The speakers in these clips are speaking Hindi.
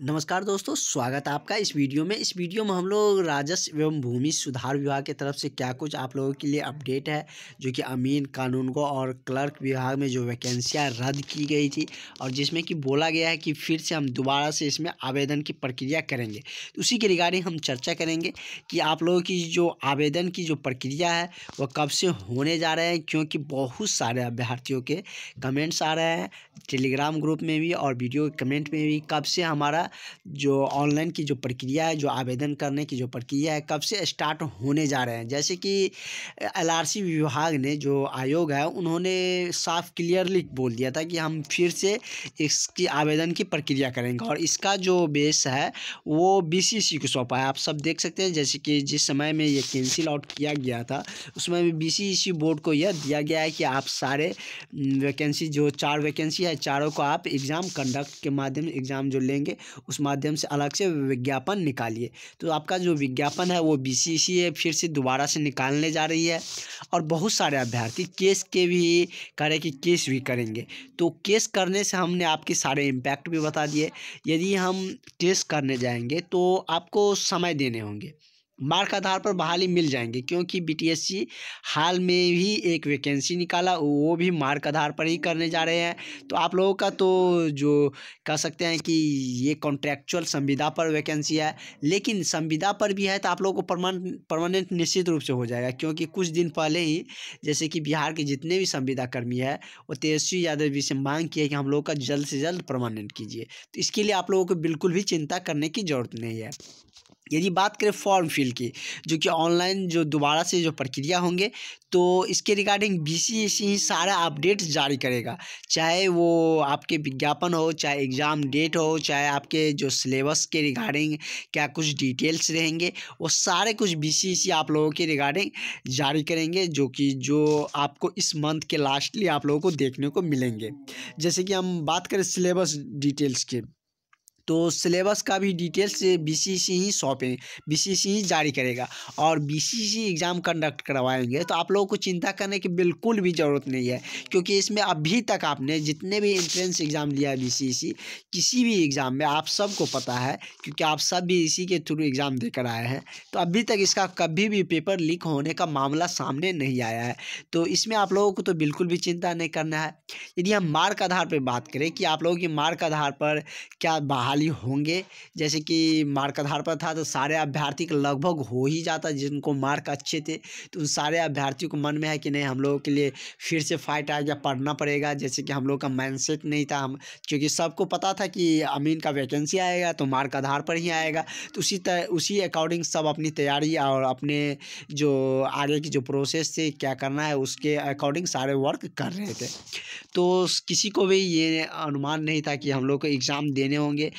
नमस्कार दोस्तों स्वागत है आपका इस वीडियो में इस वीडियो में हम लोग राजस्व एवं भूमि सुधार विभाग की तरफ से क्या कुछ आप लोगों के लिए अपडेट है जो कि अमीन कानून को और क्लर्क विभाग में जो वैकेंसियां रद्द की गई थी और जिसमें कि बोला गया है कि फिर से हम दोबारा से इसमें आवेदन की प्रक्रिया करेंगे तो उसी के रिगार्डिंग हम चर्चा करेंगे कि आप लोगों की जो आवेदन की जो प्रक्रिया है वह कब से होने जा रहे हैं क्योंकि बहुत सारे अभ्यर्थियों के कमेंट्स आ रहे हैं टेलीग्राम ग्रुप में भी और वीडियो कमेंट में भी कब से हमारा आपका जो ऑनलाइन की जो प्रक्रिया है जो आवेदन करने की जो प्रक्रिया है कब से स्टार्ट होने जा रहे हैं जैसे कि एल विभाग ने जो आयोग है उन्होंने साफ क्लियरली बोल दिया था कि हम फिर से इसकी आवेदन की प्रक्रिया करेंगे और इसका जो बेस है वो बी को सौंपा है आप सब देख सकते हैं जैसे कि जिस समय में ये कैंसिल आउट किया गया था उसमें भी बी बोर्ड को यह दिया गया है कि आप सारे वैकेंसी हम्म, जो चार वैकेंसी है चारों को आप एग्ज़ाम कंडक्ट के माध्यम से एग्ज़ाम जो लेंगे उस माध्यम से अलग से विज्ञापन निकालिए तो आपका जो विज्ञापन है वो बी फिर से दोबारा से निकालने जा रही है और बहुत सारे अभ्यर्थी केस के भी करें कि केस भी करेंगे तो केस करने से हमने आपके सारे इम्पैक्ट भी बता दिए यदि हम केस करने जाएंगे तो आपको समय देने होंगे मार्क आधार पर बहाली मिल जाएंगे क्योंकि बी हाल में भी एक वैकेंसी निकाला वो भी मार्क आधार पर ही करने जा रहे हैं तो आप लोगों का तो जो कह सकते हैं कि ये कॉन्ट्रैक्चुअल संविदा पर वैकेंसी है लेकिन संविदा पर भी है तो आप लोगों को परमानेंट परमानेंट निश्चित रूप से हो जाएगा क्योंकि कुछ दिन पहले ही जैसे कि बिहार के जितने भी संविदा कर्मी है वो तेजस्वी यादव जी से मांग की है कि हम लोगों का जल्द से जल्द परमानेंट कीजिए तो इसके लिए आप लोगों को बिल्कुल भी चिंता करने की ज़रूरत नहीं है यदि बात करें फॉर्म फिल की जो कि ऑनलाइन जो दोबारा से जो प्रक्रिया होंगे तो इसके रिगार्डिंग बी सी एस ही सारा अपडेट जारी करेगा चाहे वो आपके विज्ञापन हो चाहे एग्ज़ाम डेट हो चाहे आपके जो सिलेबस के रिगार्डिंग क्या कुछ डिटेल्स रहेंगे वो सारे कुछ बी सी एस आप लोगों के रिगार्डिंग जारी करेंगे जो कि जो आपको इस मंथ के लास्टली आप लोगों को देखने को मिलेंगे जैसे कि हम बात करें सिलेबस डिटेल्स के तो सिलेबस का भी डिटेल्स बीसीसी ही सौंपें बीसीसी ही जारी करेगा और बीसीसी एग्ज़ाम कंडक्ट करवाएंगे तो आप लोगों को चिंता करने की बिल्कुल भी ज़रूरत नहीं है क्योंकि इसमें अभी तक आपने जितने भी एंट्रेंस एग्ज़ाम लिया है बीसीसी किसी भी एग्ज़ाम में आप सबको पता है क्योंकि आप सब भी इसी के थ्रू एग्ज़ाम देकर आए हैं तो अभी तक इसका कभी भी पेपर लीक होने का मामला सामने नहीं आया है तो इसमें आप लोगों को तो बिल्कुल भी चिंता नहीं करना है यदि हम मार्क आधार पर बात करें कि आप लोगों की मार्क आधार पर क्या बाहर खाली होंगे जैसे कि मार्क आधार पर था तो सारे अभ्यर्थी का लगभग हो ही जाता जिनको मार्क अच्छे थे तो उन सारे अभ्यर्थियों को मन में है कि नहीं हम लोगों के लिए फिर से फाइट आ गया पढ़ना पड़ेगा जैसे कि हम लोग का माइंड नहीं था हम क्योंकि सबको पता था कि अमीन का वैकेंसी आएगा तो मार्क आधार पर ही आएगा तो उसी तरह उसी अकॉर्डिंग सब अपनी तैयारी और अपने जो आगे की जो प्रोसेस थे क्या करना है उसके अकॉर्डिंग सारे वर्क कर रहे थे तो किसी को भी ये अनुमान नहीं था कि हम लोग को एग्ज़ाम देने होंगे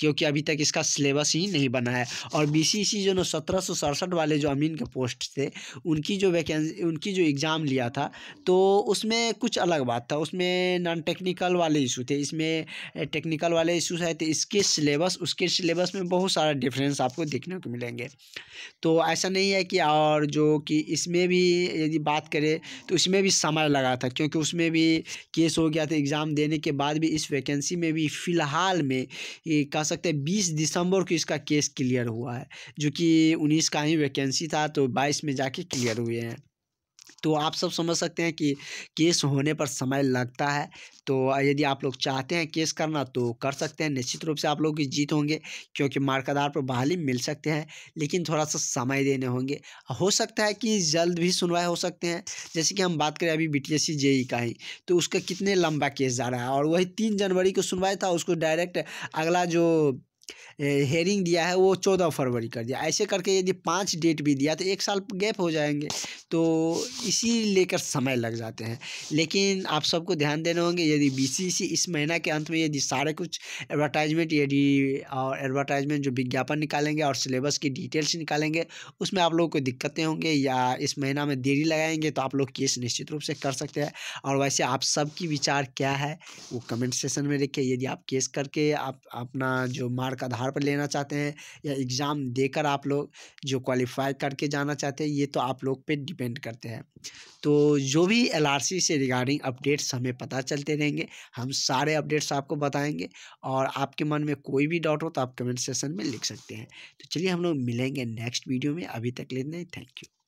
क्योंकि अभी तक इसका सिलेबस ही नहीं बना है और बी जो ना सत्रह वाले जो अमीन के पोस्ट थे उनकी जो वैकेंसी उनकी जो एग्ज़ाम लिया था तो उसमें कुछ अलग बात था उसमें नॉन टेक्निकल वाले इशू थे इसमें टेक्निकल वाले इशूज है तो इसके सिलेबस उसके सिलेबस में बहुत सारा डिफरेंस आपको देखने को मिलेंगे तो ऐसा नहीं है कि और जो कि इसमें भी यदि बात करें तो इसमें भी समय लगा था क्योंकि उसमें भी केस हो गया था एग्ज़ाम देने के बाद भी इस वैकेंसी में भी फ़िलहाल में कह सकते हैं बीस दिसंबर को इसका केस क्लियर हुआ है जो कि उन्नीस का ही वैकेंसी था तो बाईस में जाके क्लियर हुए हैं तो आप सब समझ सकते हैं कि केस होने पर समय लगता है तो यदि आप लोग चाहते हैं केस करना तो कर सकते हैं निश्चित रूप से आप लोग की जीत होंगे क्योंकि मार्क पर बहाली मिल सकते हैं लेकिन थोड़ा सा समय देने होंगे हो सकता है कि जल्द भी सुनवाई हो सकते हैं जैसे कि हम बात करें अभी बी टी एस का ही तो उसका कितने लंबा केस जा रहा है और वही तीन जनवरी को सुनवाई था उसको डायरेक्ट अगला जो हेयरिंग दिया है वो चौदह फरवरी कर दिया ऐसे करके यदि पाँच डेट भी दिया तो एक साल गैप हो जाएंगे तो इसी लेकर समय लग जाते हैं लेकिन आप सबको ध्यान देना होंगे यदि बीसीसी इस महीना के अंत में यदि सारे कुछ एडवर्टाइजमेंट यदि और एडवर्टाइजमेंट जो विज्ञापन निकालेंगे और सिलेबस की डिटेल्स निकालेंगे उसमें आप लोगों को दिक्कतें होंगे या इस महीना में देरी लगाएंगे तो आप लोग केस निश्चित रूप से कर सकते हैं और वैसे आप सबकी विचार क्या है वो कमेंट सेशन में लिखिए यदि आप केस करके आप अपना जो मार्क के आधार पर लेना चाहते हैं या एग्ज़ाम देकर आप लोग जो क्वालिफाई करके जाना चाहते हैं ये तो आप लोग पे डिपेंड करते हैं तो जो भी एल से रिगार्डिंग अपडेट्स हमें पता चलते रहेंगे हम सारे अपडेट्स आपको बताएंगे और आपके मन में कोई भी डाउट हो तो आप कमेंट सेशन में लिख सकते हैं तो चलिए हम लोग मिलेंगे नेक्स्ट वीडियो में अभी तक लेते हैं थैंक यू